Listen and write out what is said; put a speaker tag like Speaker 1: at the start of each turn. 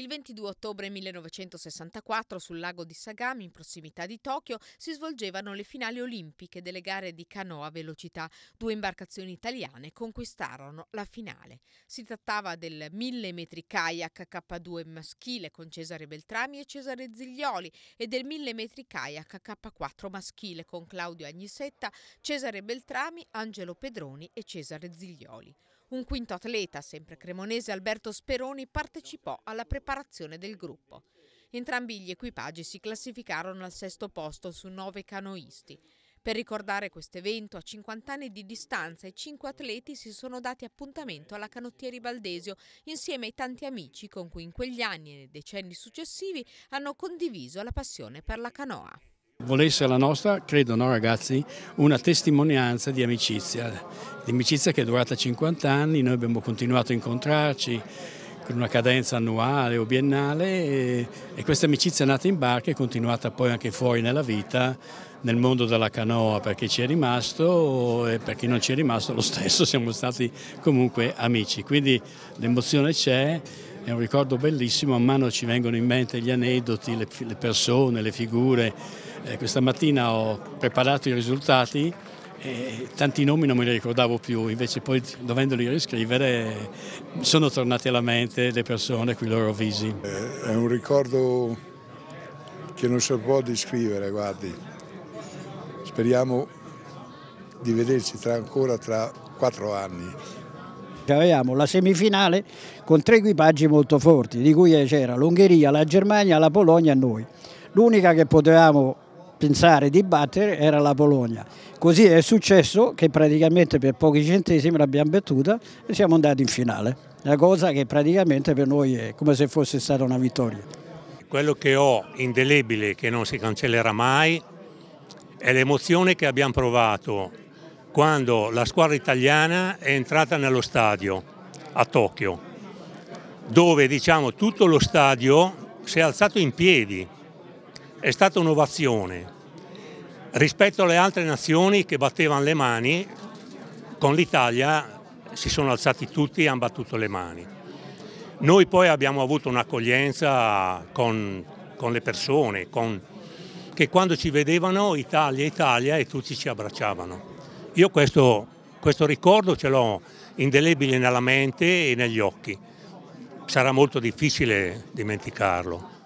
Speaker 1: Il 22 ottobre 1964 sul lago di Sagami, in prossimità di Tokyo, si svolgevano le finali olimpiche delle gare di canoa a velocità. Due imbarcazioni italiane conquistarono la finale. Si trattava del 1000 metri kayak K2 maschile con Cesare Beltrami e Cesare Ziglioli e del 1000 metri kayak K4 maschile con Claudio Agnisetta, Cesare Beltrami, Angelo Pedroni e Cesare Ziglioli. Un quinto atleta, sempre cremonese Alberto Speroni, partecipò alla preparazione separazione del gruppo. Entrambi gli equipaggi si classificarono al sesto posto su nove canoisti. Per ricordare questo evento, a 50 anni di distanza, i cinque atleti si sono dati appuntamento alla Canottieri Baldesio insieme ai tanti amici con cui in quegli anni e nei decenni successivi hanno condiviso la passione per la canoa.
Speaker 2: Volesse la nostra, credo no ragazzi, una testimonianza di amicizia, di amicizia che è durata 50 anni, noi abbiamo continuato a incontrarci, con una cadenza annuale o biennale e, e questa amicizia è nata in barca e continuata poi anche fuori nella vita, nel mondo della canoa per chi ci è rimasto e per chi non ci è rimasto lo stesso, siamo stati comunque amici. Quindi l'emozione c'è, è un ricordo bellissimo, man mano ci vengono in mente gli aneddoti, le, le persone, le figure. Eh, questa mattina ho preparato i risultati e tanti nomi non me li ricordavo più, invece poi dovendoli riscrivere sono tornate alla mente le persone, quei loro visi. Eh, è un ricordo che non si può descrivere, guardi. Speriamo di vederci tra, ancora tra quattro anni.
Speaker 3: Avevamo la semifinale con tre equipaggi molto forti, di cui c'era l'Ungheria, la Germania, la Polonia e noi. L'unica che potevamo pensare di battere era la Polonia. Così è successo che praticamente per pochi centesimi l'abbiamo battuta e siamo andati in finale. Una cosa che praticamente per noi è come se fosse stata una vittoria.
Speaker 4: Quello che ho indelebile, che non si cancellerà mai, è l'emozione che abbiamo provato quando la squadra italiana è entrata nello stadio a Tokyo, dove diciamo, tutto lo stadio si è alzato in piedi è stata un'ovazione rispetto alle altre nazioni che battevano le mani, con l'Italia si sono alzati tutti e hanno battuto le mani. Noi poi abbiamo avuto un'accoglienza con, con, le persone, con, che quando ci vedevano Italia, Italia e tutti ci abbracciavano. Io questo, questo ricordo ce l'ho indelebile nella mente e negli occhi. Sarà molto difficile dimenticarlo.